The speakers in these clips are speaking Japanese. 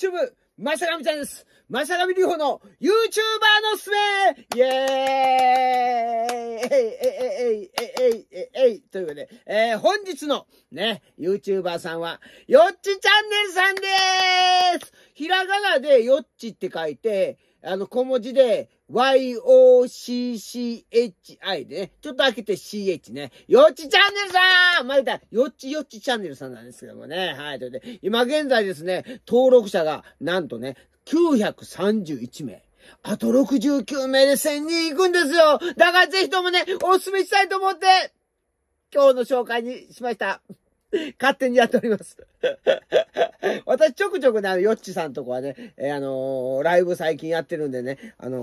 YouTube、まさがみちゃんです。まさがみりほの YouTuber のすすめイェーイえいえいえいえいえいというわけで、えー、本日のね、YouTuber さんは、よっちチャンネルさんでーすひらがなでよっちって書いて、あの、小文字で、YOCCHI でね、ちょっと開けて CH ね、よっちチャンネルさんまいた、よっちよっちチャンネルさんなんですけどもね、はい、ということで、今現在ですね、登録者が、なんとね、931名。あと69名で1000人行くんですよだからぜひともね、お勧めしたいと思って、今日の紹介にしました。勝手にやっております。私ちょくちょくね、あの、ヨッチさんとこはね、えー、あのー、ライブ最近やってるんでね、あの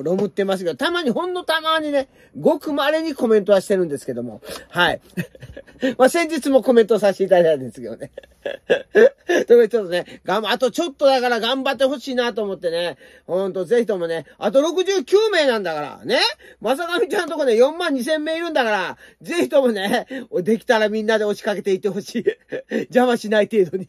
ー、ロムってますけど、たまに、ほんのたまにね、ごくまれにコメントはしてるんですけども、はい。まあ、先日もコメントさせていただいたんですけどね。ということで、ちょっとね、がん、あとちょっとだから頑張ってほしいなと思ってね、ほんと、ぜひともね、あと69名なんだから、ね。まさかみちゃんとこね、4万2000名いるんだから、ぜひともね、できたらみんなで押しかけていってほしい。邪魔ししない程度に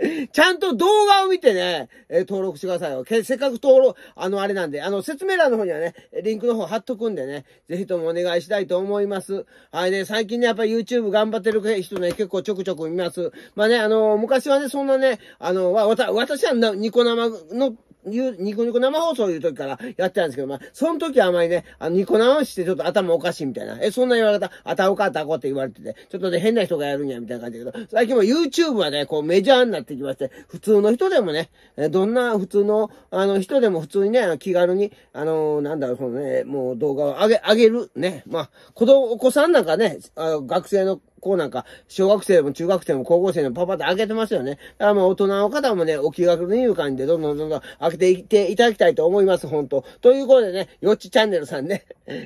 ちゃんと動画を見てね、えー、登録してくださいよ。せっかく登録、あの、あれなんで、あの、説明欄の方にはね、リンクの方貼っとくんでね、ぜひともお願いしたいと思います。はいね、最近ね、やっぱ YouTube 頑張ってる人ね、結構ちょくちょく見ます。まあね、あのー、昔はね、そんなね、あのー、わ、わた、私はニコ生のニコニコ生放送いう時からやってたんですけど、まあ、その時はあまりね、あの、ニコ直してちょっと頭おかしいみたいな。え、そんな言われたあたおかあたこって言われてて、ちょっとね、変な人がやるんや、みたいな感じだけど、最近も YouTube はね、こうメジャーになってきまして、普通の人でもね、どんな普通の、あの、人でも普通にね、あの気軽に、あの、なんだろう、そのね、もう動画を上げ、上げる、ね。まあ、子供、お子さんなんかね、あ学生の校なんか、小学生も中学生も高校生もパパって開けてますよね。だからもう大人の方もね、お気軽にいう感じで、どんどんどんどん開けていっていただきたいと思います、本当ということでね、よっちチャンネルさんね、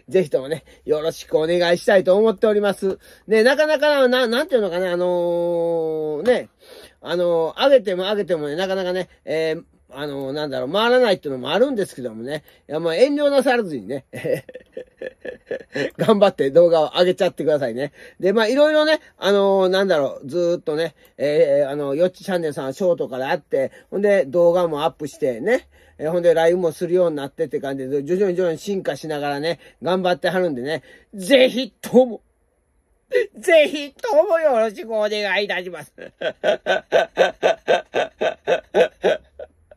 ぜひともね、よろしくお願いしたいと思っております。ね、なかなかな、なんていうのかな、あのー、ね、あのー、上げても上げてもね、なかなかね、えー、あの、なんだろう、回らないっていうのもあるんですけどもね。いや、もう遠慮なさらずにね。頑張って動画を上げちゃってくださいね。で、まあいろいろね、あのなんだろう、ずっとね、えー、あの、よっちチャンネルさんショートからあって、ほんで動画もアップしてね。えほんで、ライブもするようになってって感じで、徐々に徐々に進化しながらね、頑張ってはるんでね、ぜひとも、ぜひともよろしくお願いいたします。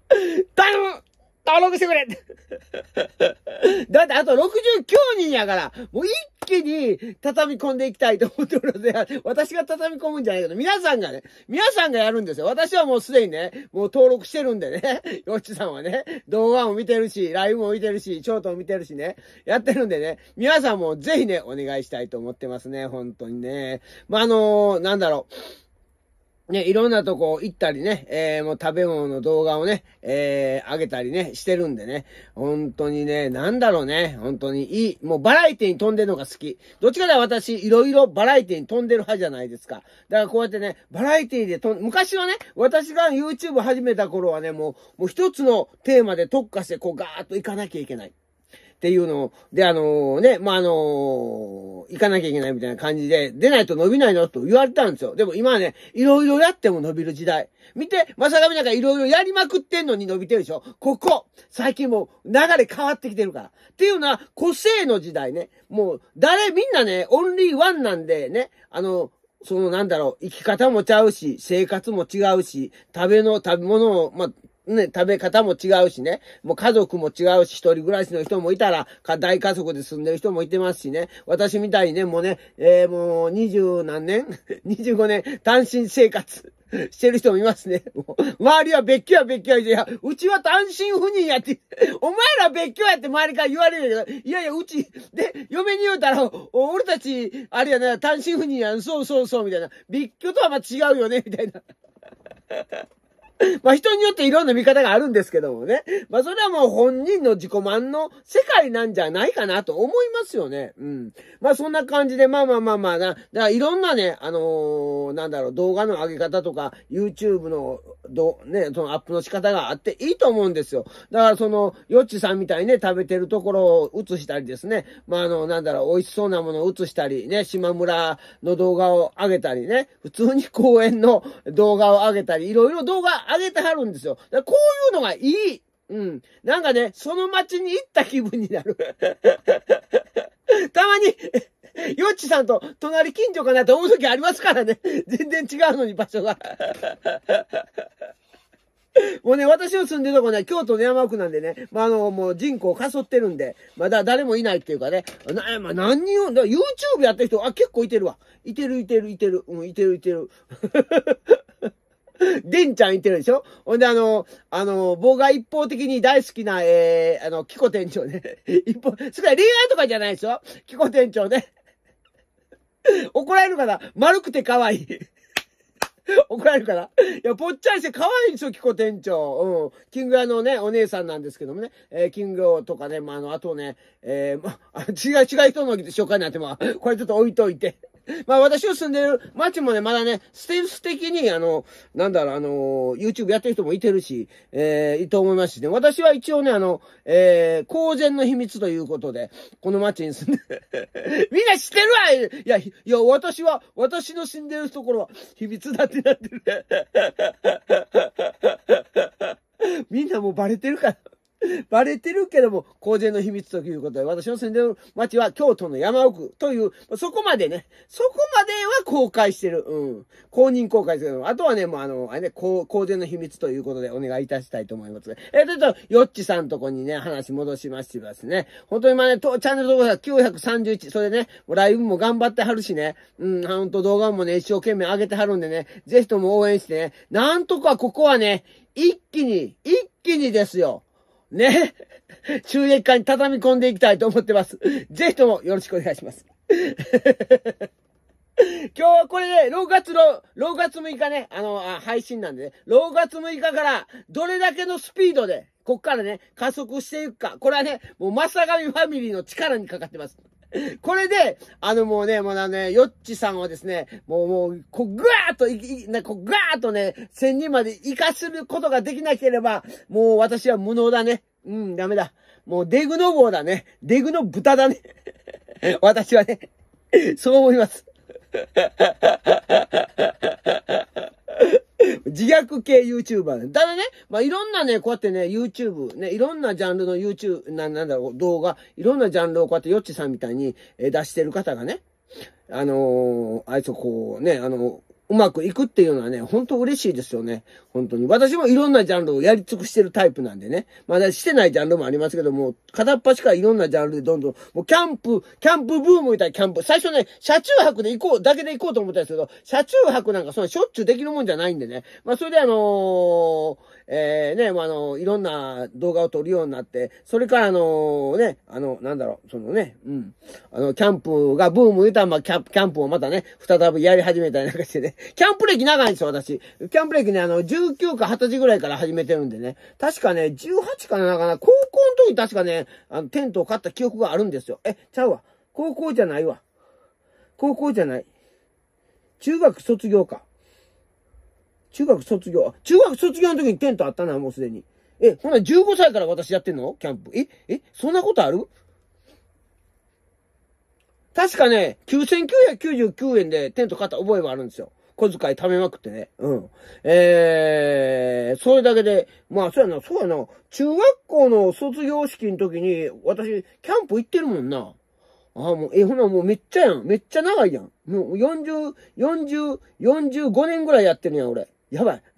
頼む登録してくれだってあと69人やから、もう一気に畳み込んでいきたいと思っておるので、私が畳み込むんじゃないけど、皆さんがね、皆さんがやるんですよ。私はもうすでにね、もう登録してるんでね、ヨッチさんはね、動画も見てるし、ライブも見てるし、ショートも見てるしね、やってるんでね、皆さんもぜひね、お願いしたいと思ってますね、本当にね。まあ、あのー、なんだろう。ね、いろんなとこ行ったりね、えー、もう食べ物の動画をね、えー、上げたりね、してるんでね、本当にね、なんだろうね、本当にいい、もうバラエティに飛んでるのが好き。どっちかで私、いろいろバラエティに飛んでる派じゃないですか。だからこうやってね、バラエティで飛ん、昔はね、私が YouTube 始めた頃はね、もう、もう一つのテーマで特化して、こうガーッと行かなきゃいけない。っていうので、あのね、まあ、あの行かなきゃいけないみたいな感じで、出ないと伸びないのと言われたんですよ。でも今はね、いろいろやっても伸びる時代。見て、まさかみなんかいろいろやりまくってんのに伸びてるでしょここ最近もう流れ変わってきてるから。っていうのは、個性の時代ね。もう、誰、みんなね、オンリーワンなんでね、あの、そのなんだろう、生き方もちゃうし、生活も違うし、食べの、食べ物を、まあ、ね、食べ方も違うしね、もう家族も違うし、一人暮らしの人もいたら、大家族で住んでる人もいてますしね、私みたいにね、もうね、えー、もう二十何年 二十五年、単身生活してる人もいますね。周りは別居は別居や、いや、うちは単身赴任やって、お前ら別居やって周りから言われるけど、いやいや、うち、で、嫁に言うたら、俺たち、あれやな、単身赴任やん、そうそうそう、みたいな。別居とはま違うよね、みたいな。まあ人によっていろんな見方があるんですけどもね。まあそれはもう本人の自己満の世界なんじゃないかなと思いますよね。うん。まあそんな感じで、まあまあまあまあな、だからいろんなね、あのー、なんだろう、動画の上げ方とか、YouTube の、ど、ね、そのアップの仕方があっていいと思うんですよ。だからその、よっちさんみたいにね、食べてるところを映したりですね。まああの、なんだろう、美味しそうなものを映したり、ね、島村の動画を上げたりね、普通に公園の動画を上げたり、いろいろ動画上げてはるんですよ。だこういうのがいい。うん。なんかね、その街に行った気分になる。たまに、よっちさんと隣近所かなと思う時ありますからね。全然違うのに場所が。もうね、私の住んでるとこね、京都の山奥なんでね、まあ、あの、もう人口かそってるんで、まだ誰もいないっていうかね、な、まあ、何人を、YouTube やってる人、あ、結構いてるわ。いてるいてるいてる、うん、いてるいてる。で んちゃん言ってるでしょほんで、あの、あの、僕が一方的に大好きな、えー、あの、キコ店長ね。一方、それは恋愛とかじゃないでしょキコ店長ね。怒られるかな丸くて可愛い。怒られるかないや、ぽっちゃりして可愛いんですよ、キコ店長。うん。キングアのね、お姉さんなんですけどもね。えー、キングオとかね、まあ、あの、あとね、えー、まあ、違う、違う人の紹介になっても、これちょっと置いといて。まあ私の住んでる街もね、まだね、ステルス的に、あの、なんだろう、あの、YouTube やってる人もいてるし、えー、いいと思いますしね。私は一応ね、あの、えー、公然の秘密ということで、この街に住んで、みんな知ってるわいや、いや、私は、私の死んでるところは秘密だってなってる。みんなもうバレてるから。バレてるけども、公然の秘密ということで、私の住んでる町は京都の山奥という、そこまでね、そこまでは公開してる。うん。公認公開ですけども、あとはね、もうあの、あれね、公然の秘密ということでお願いいたしたいと思います。えー、ちょっと、ヨッチさんとこにね、話戻しましてですね、本当に今ね、とチャンネル登録者931、それね、ライブも頑張ってはるしね、うん、ほんと動画もね、一生懸命上げてはるんでね、ぜひとも応援してね、なんとかここはね、一気に、一気にですよ。ね。収益化に畳み込んでいきたいと思ってます。ぜひともよろしくお願いします。今日はこれね、6月の、6月6日ね、あのあ、配信なんでね、6月6日からどれだけのスピードで、こっからね、加速していくか。これはね、もう、まさがみファミリーの力にかかってます。これで、あのもうね、もうあのね、ヨッチさんをですね、もうもう、こう、ぐわーっと、い、な、こう、ぐわーっとね、千人まで生かすことができなければ、もう私は無能だね。うん、ダメだ。もうデグの棒だね。デグの豚だね。私はね、そう思います。自虐系 YouTuber。ただね、まあ、いろんなね、こうやってね、YouTube、ね、いろんなジャンルの YouTube、な、なんだろう、動画、いろんなジャンルをこうやってヨッチさんみたいに、出してる方がね、あのー、あいつをこうね、あのうまくいくっていうのはね、本当嬉しいですよね。本当に。私もいろんなジャンルをやり尽くしてるタイプなんでね。まだしてないジャンルもありますけども、片っ端からいろんなジャンルでどんどん、もうキャンプ、キャンプブームみたいなキャンプ。最初ね、車中泊で行こう、だけで行こうと思ったんですけど、車中泊なんかそのしょっちゅうできるもんじゃないんでね。まあ、それであのーえー、ね、まあ、の、いろんな動画を撮るようになって、それからあの、ね、あの、なんだろう、そのね、うん、あの、キャンプがブーム言うたら、まあ、キャンプ、キャンプをまたね、再びやり始めたりなんかしてね、キャンプ歴長いんですよ、私。キャンプ歴ね、あの、19か20歳ぐらいから始めてるんでね、確かね、18かな、かな、高校の時確かね、あの、テントを買った記憶があるんですよ。え、ちゃうわ。高校じゃないわ。高校じゃない。中学卒業か。中学卒業。中学卒業の時にテントあったな、もうすでに。え、ほな15歳から私やってんのキャンプ。え、え、そんなことある確かね、9999円でテント買った覚えはあるんですよ。小遣い貯めまくってね。うん。えー、それだけで、まあ、そうやな、そうやな。中学校の卒業式の時に、私、キャンプ行ってるもんな。ああ、もう、え、ほな、もうめっちゃやん。めっちゃ長いやん。もう40、40、45年ぐらいやってるやん、俺。やばい。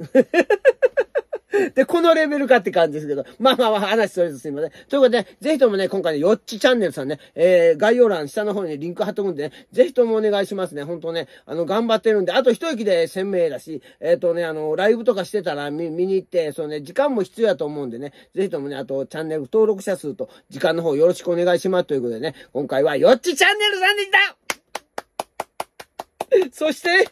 で、このレベルかって感じですけど。まあまあまあ、話それぞすすいません。ということで、ね、ぜひともね、今回ね、よっちチャンネルさんね、えー、概要欄下の方にリンク貼っとくんでね、ぜひともお願いしますね。本当ね、あの、頑張ってるんで、あと一息で1000名だし、えっ、ー、とね、あの、ライブとかしてたら見見に行って、そうね、時間も必要やと思うんでね、ぜひともね、あと、チャンネル登録者数と時間の方よろしくお願いしますということでね、今回はよっちチャンネルさんでした そして、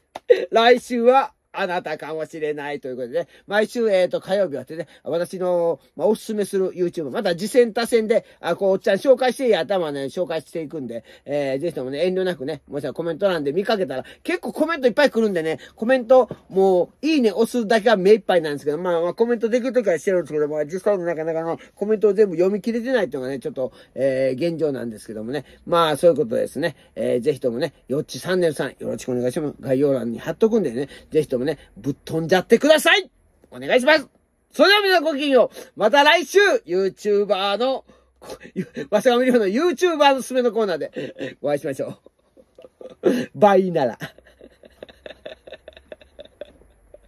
来週は、あなたかもしれないということでね、毎週、えっ、ー、と、火曜日はってね、私の、まあ、おすすめする YouTube、また次戦他戦で、あ、こう、おっちゃん紹介していい頭ね、紹介していくんで、えー、ぜひともね、遠慮なくね、もしコメント欄で見かけたら、結構コメントいっぱい来るんでね、コメント、もう、いいね押すだけは目いっぱいなんですけど、まあ、まあ、コメントできるときはしてるんですけどまあ、実際のなかなかの、コメントを全部読み切れてないというのがね、ちょっと、えー、現状なんですけどもね、まあ、そういうことですね、えー、ぜひともね、よっち3年さん、よろしくお願いします。概要欄に貼っとくんでね、ぜひとも、ねね、ぶっ飛んじゃってくださいお願いしますそれでは皆さんごきげんようまた来週 !YouTuber の、わしが見るな YouTuber のすすめのコーナーでお会いしましょう。バイなら。